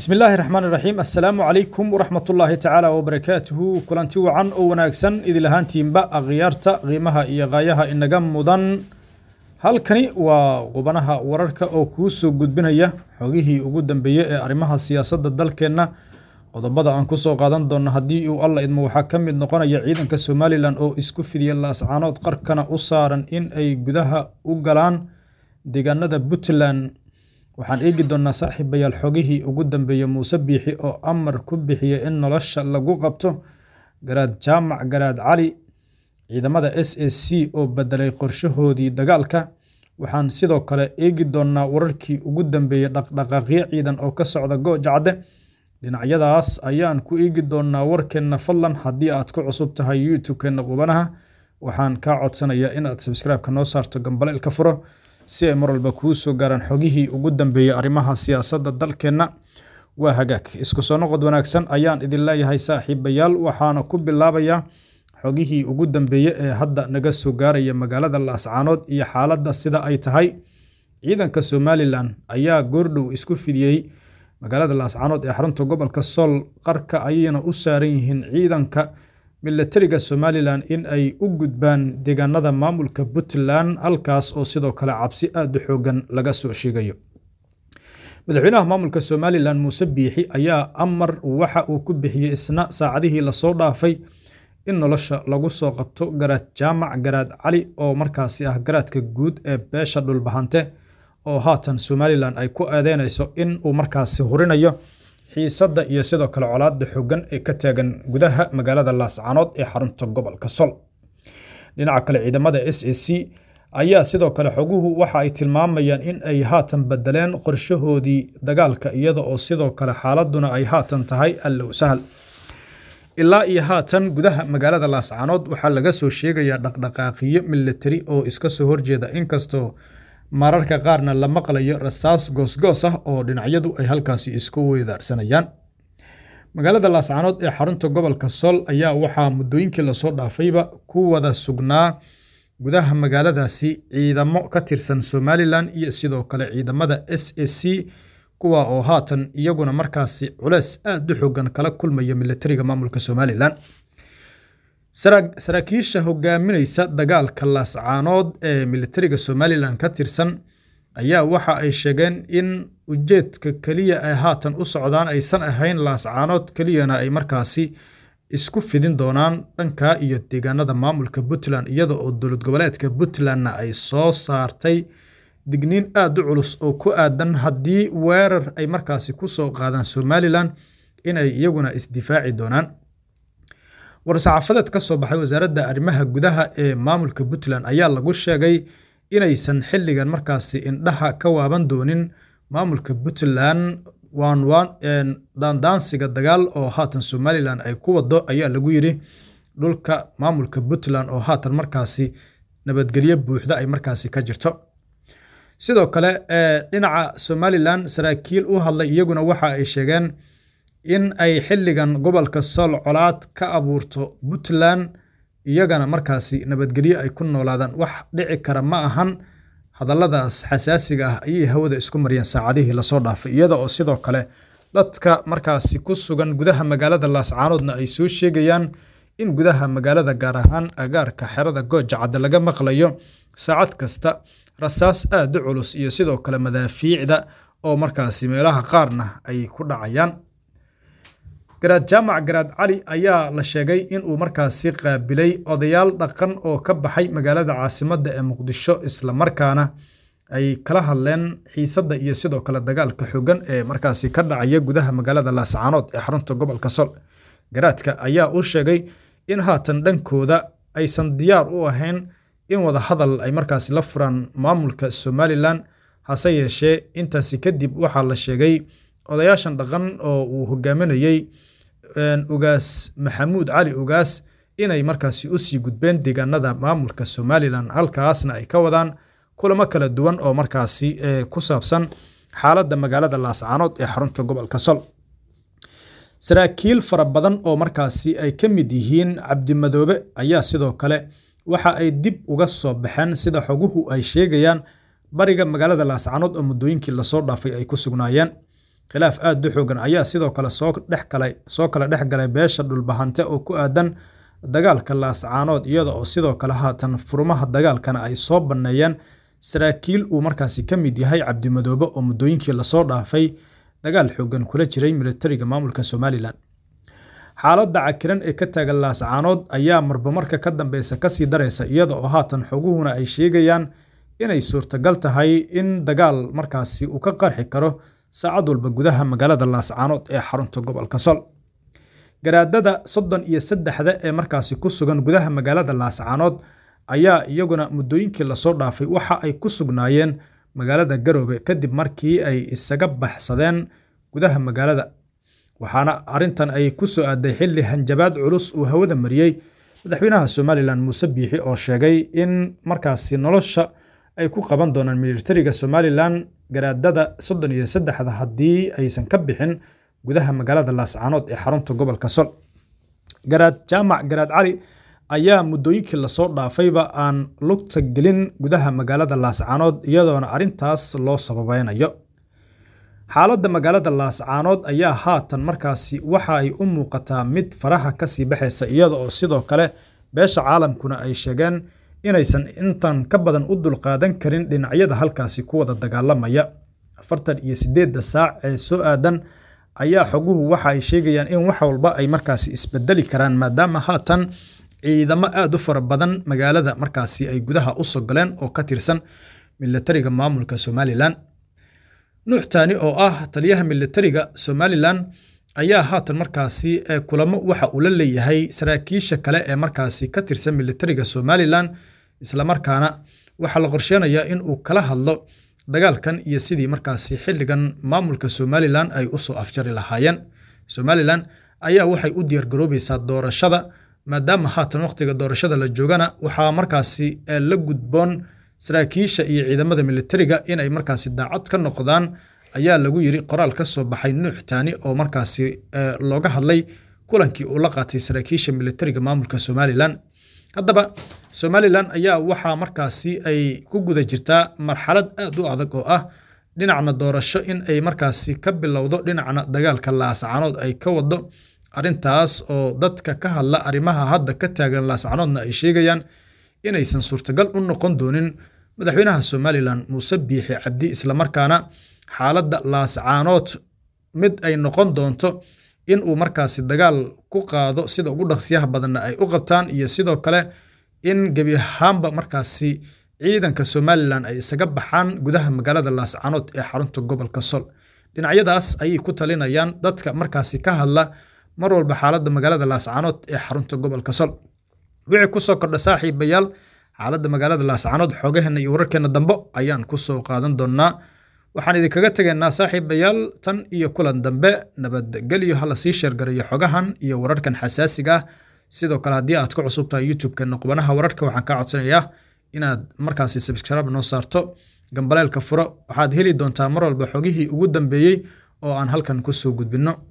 bismi illaahi raxmaan iraxiim assalaamu calaykum waraxmatullaahi tacaala wabarakaatuhu kulanti wacan oo wanaagsan idil ahaantiinba akhyaarta qiimaha iyo qaayaha inaga mudan halkani waa qubanaha wararka oo kuu soo gudbinaya xogihii ugu dambeeye ee arrimaha siyaasadda dalkeenna qodobada aan ku soo qaadan doonno haddii uu alla idmo waxaa ka mid noqonaya ciidanka somalilan oo isku fidiya laascaanood qarkana u saaran in ay gudaha u galaan deegaanada puntland Waxaan eegi doonaa saaxiibayaal xogihii ugu dambeeyay Muuse Biixi oo amar ku bixiyay in nolosha lagu qabto garaad Jaamac Garaad Cali ciidamada SAC oo bedelay qorshahoodii dagaalka. Waxaan sidoo kale eegi doonaa wararkii ugu dambeeyay dhaqdhaqaaqyo ciidan oo ka socda Gooja Dhinacyadaas ayaan ku eegi doonaa warkeenna fadlan haddii aad ku cusub tahay YouTube keenna qubanaha waxaan kaa codsanayaa in aad subscribe ka noo saarto gambale ilka furo si ay mar walba kuu soo gaaraan xogihii ugu dambeeyey arrimaha siyaasadda dalkeenna waa hagaag isku soo noqod wanaagsan ayaan idin leeyahay saaxiibayaal waxaana ku bilaabayaa xogihii ugu dambeeye ee hadda naga soo gaaraya magaalada laascaanood iyo xaaladda sida ay tahay ciidanka somalilan ayaa goordhow isku fidiyey magaalada laascaanood ee xarunta gobolka sool qarka ayayna u saaran yihiin ciidanka milatariga somalilan in ay u gudbaan deegaanada maamulka puntland halkaas oo sidoo kale cabsi aad u xoogan laga soo sheegayo madaxweynaha maamulka somalilan muuse biixi ayaa amar waxa uu ku bixiyey isna saacadihii lasoo dhaafay in nolosha lagu soo qabto garaad jaamac garaad cali oo markaasi ah garaadka guud ee beesha dhulbahante oo haatan somalilan ay ku eedeynayso in uu markaasi hurinayo xiisadda iyo sidoo kale colaadda xooggan ee ka taagan gudaha magaalada laascanood ee xarunta gobolka sol dhinaca kale ciidamada s a c ayaa sidoo kale xoguhu waxa ay tilmaamayaan in ay haatan bedeleen qorshahoodii dagaalka iyada oo sidoo kale xaaladuna ay haatan tahay allow sahal ilaa iyo haatan gudaha magaalada laascanood waxaa laga soo sheegayaa dhaqdhaqaaqiyo militari oo iska soo horjeeda inkastoo mararka qaarna la maqlayo rasaas goosgoos ah oo dhinacyadu ay halkaasi isku weydaarsanayaan magaalada laascaanood ee xarunta gobolka sool ayaa waxaa muddooyinkii lasoo dhaafayba ku wada sugnaa gudaha magaaladaasi ciidamo ka tirsan somalilan iyo sidoo kale ciidamada s a c kuwa oo haatan iyaguna markaasi culeys aad u xoogan kala kulmaya militariga maamulka somalilan saraakiisha hogaaminaysa dagaalka laascaanood ee militariga somalilan ka tirsan ayaa waxa ay sheegeen in ujeedka keliya ay haatan u socdaan aysan ahayn laascaanood keliyana ay markaasi isku fidin doonaan dhanka iyo deegaanada maamulka puntland iyada oo dowlad goboleedka puntlandna ay soo saartay digniin aada u culus oo ku aadan haddii weerar ay markaasi ku soo qaadaan somalilan in ay iyaguna isdifaaci doonaan war-saxaafadeed ka soo baxay wasaaradda arrimaha gudaha ee maamulka puntland ayaa lagu sheegay inaysan xilligan markaasi indhaha ka waaban doonin maamulka puntland daandaansiga dagaal oo haatan somalilan ay ku wado ayaa lagu yidhi dhulka maamulka puntland oo haatan markaasi nabadgelyo buuxda ay markaasi ka jirto sidoo kale dhinaca somalilan saraakiil u hadlay iyaguna waxa ay sheegeen in ay xilligan gobolka sool-colaad ka abuurto puntland iyagana markaasi nabadgelyo ay ku noolaadaan wax dhici kara ma ahan hadalladaas xasaasiga ah ayay hawada isku mariyeen saacadihii lasoo dhaafay iyada oo sidoo kale dadka markaasi ku sugan gudaha magaalada laascaanoodna ay soo sheegayaan in gudaha magaalada gaar ahaan agaarka xerada goojacadda laga maqlayo saacad kasta rasaas aada u culus iyo sidoo kale madaafiicda oo markaasi meelaha qaarna ay ku dhacayaan garaad jaamac garaad cali ayaa la sheegay inuu markaasi qaabilay odayaal dhaqan oo ka baxay magaalada caasimadda ee muqdisho isla markaana ay kala hadleen xiisadda iyo sidoo kale dagaalka xooggan ee markaasi ka dhacaya gudaha magaalada laascaanood ee xarunta gobolka sol garaadka ayaa u sheegay in haatan dhankooda aysan diyaar u ahayn in wada hadal ay markaasi la furaan maamulka somalilan hase yeeshee intaasi kadib waxaa la sheegay odayaashan dhaqan oo uu hogaaminayay ugaas maxamuud cali ugaas inay markaasi usii gudbeen deegaanada maamulka somalilan halkaasna ay ka wadaan kulamo kala duwan oo markaasi eh, ku saabsan xaaladda magaalada laascanood ee xarunta gobolka sol saraakiil fara badan oo markaasi ay ka mid yihiin cabdimadoobe ayaa sidoo kale waxa ay dib uga soo baxeen sida xoguhu ay sheegayaan bariga magaalada laascanood oo muddooyinkii lasoo dhaafay ay ku sugnaayeen khilaaf aad u xoogan ayaa sidoo kale soo kale dhex galay beesha dhulbahante oo ku aadan dagaalka laascaanood iyada oo sidoo kale haatan furmaha dagaalkana ay soo banneeyeen saraakiil uu markaasi ka mid yahay cabdimadoobe oo muddooyinkii lasoo dhaafay dagaal xoogan kula jiray militariga maamulka somalilan xaaladda cakiran ee ka taagan laascaanood ayaa marbamarka ka dambeysa kasii daraysa iyada oo haatan xoguhuna ay sheegayaan inay suurtagal tahay in dagaal markaasi uu ka qarxi karo saacad walba gudaha magaalada laascaanood ee xarunta gobolka sol garaadada soddon iyo saddexda ee markaasi ku sugan gudaha magaalada laascaanood ayaa iyaguna muddooyinkii lasoo dhaafay waxa ay ku sugnaayeen magaalada garoobe kadib markii ay isaga baxsadeen gudaha magaalada waxaana arrintan ay ku soo aaday xilli hanjabaad culus uu hawada mariyey madaxweynaha somalilan muuse biixi oo sheegay in markaasi nolosha ay ku qaban doonaan militariga somalilan garaadada soddon iyo saddexda haddii aysan ka bixin gudaha magaalada laascaanood ee xarunta gobolka sol garaad jaamac garaad cali ayaa muddooyinkii lasoo dhaafayba aan lugta gelin gudaha magaalada laascaanood iyadoona arrintaas loo sababaynayo xaaladda magaalada laascaanood ayaa haatan markaasi waxa ay u muuqataa mid faraha kasii baxaysa iyada oo sidoo kale beesha caalamkuna ay sheegeen inaysan intan ka badan u dulqaadan karin dhinacyada halkaasi ku wada dagaalamaya afartan iyo sideedda saac ee soo aadan ayaa xoguhu waxa ay sheegayaan in wax walba ay markaasi isbedeli karaan maadaama haatan ciidamo aada u fara badan magaalada markaasi ay gudaha usoo galeen oo ka tirsan milatariga maamulka somalilan nuuc taani oo ah taliyaha milatariga somalilan ayaa haatan markaasi eh, kulamo waxa uu la leeyahay saraakiisha kale ee markaasi ka tirsan militariga somalilan islamarkaana waxaa la qorsheenayaa in uu kala hadlo dagaalkan iyo sidii markaasi xilligan maamulka somalilan ay usoo afjari lahaayeen somalilan ayaa waxay u diyaargaroobaysaa doorashada maadaama haatan wakhtiga doorashada la joogana waxaa markaasi eh, la gudboon saraakiisha iyo ciidamada militariga inay markaasi daacad ka noqdaan ayaa lagu yiri qoraal ka soo baxay nuux taani oo markaasi eh, looga hadlay kulankii uu la qaatay saraakiisha militariga maamulka somalilan haddaba somalilan ayaa waxaa markaasi ay ku guda jirtaa marxalad aad u adag oo ah dhinacna doorasho in ay markaasi ka bilowdo dhinacna dagaalka laascanood ay ka waddo arrintaas oo dadka ka hadla arrimaha hadda ka taagan laascanoodna ay sheegayaan inaysan suurtagal u noqon doonin madaxweynaha somalilan muuse biixi cabdi islamarkaana xaaladda laascaanood mid ay noqon doonto in uu markaasi dagaal ku qaado sida ugu dhaqsiyaha badanna ay u qabtaan iyo sidoo kale in gebi ahaanba markaasi ciidanka somalilan ay isaga baxaan gudaha magaalada laascaanood ee xarunta gobolka sol dhinacyadaas ayay ku talinayaan dadka markaasi ka hadla mar walba xaaladda magaalada laascaanood ee xarunta gobolka sol wixii kusoo kordha saaxiibayaal xaaladda magaalada laascaanood xoogaheenna iyo wararkeenna dambo ayaan kusoo qaadan doonnaa waxaan idinkaga tegaynaa saaxiibayaal tan iyo kulan dambe nabadgelyo hala sii sheergarayo xogahan iyo wararkan xasaasigaah sidoo kale haddii aad ka cusubtahay youtube-keenna qubanaha wararka waxaan kaa codsanayaa inaad markaasi sabskrib noo saarto gambaleelka furo waxaad heli doontaa mar walba xogihii ugu dambeeyey oo aan halkan kusoo gudbinno